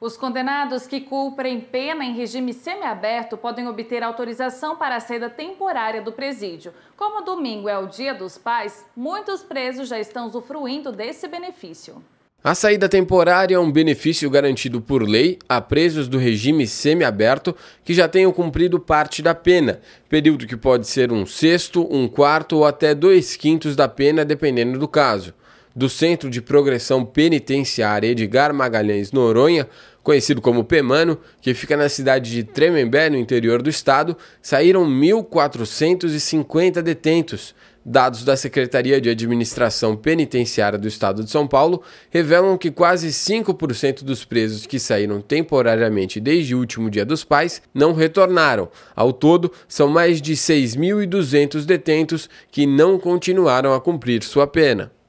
Os condenados que cumprem pena em regime semiaberto podem obter autorização para a saída temporária do presídio. Como domingo é o Dia dos Pais, muitos presos já estão usufruindo desse benefício. A saída temporária é um benefício garantido por lei a presos do regime semiaberto que já tenham cumprido parte da pena, período que pode ser um sexto, um quarto ou até dois quintos da pena, dependendo do caso do Centro de Progressão Penitenciária Edgar Magalhães Noronha, conhecido como Pemano, que fica na cidade de Tremembé, no interior do estado, saíram 1.450 detentos. Dados da Secretaria de Administração Penitenciária do Estado de São Paulo revelam que quase 5% dos presos que saíram temporariamente desde o último Dia dos Pais não retornaram. Ao todo, são mais de 6.200 detentos que não continuaram a cumprir sua pena.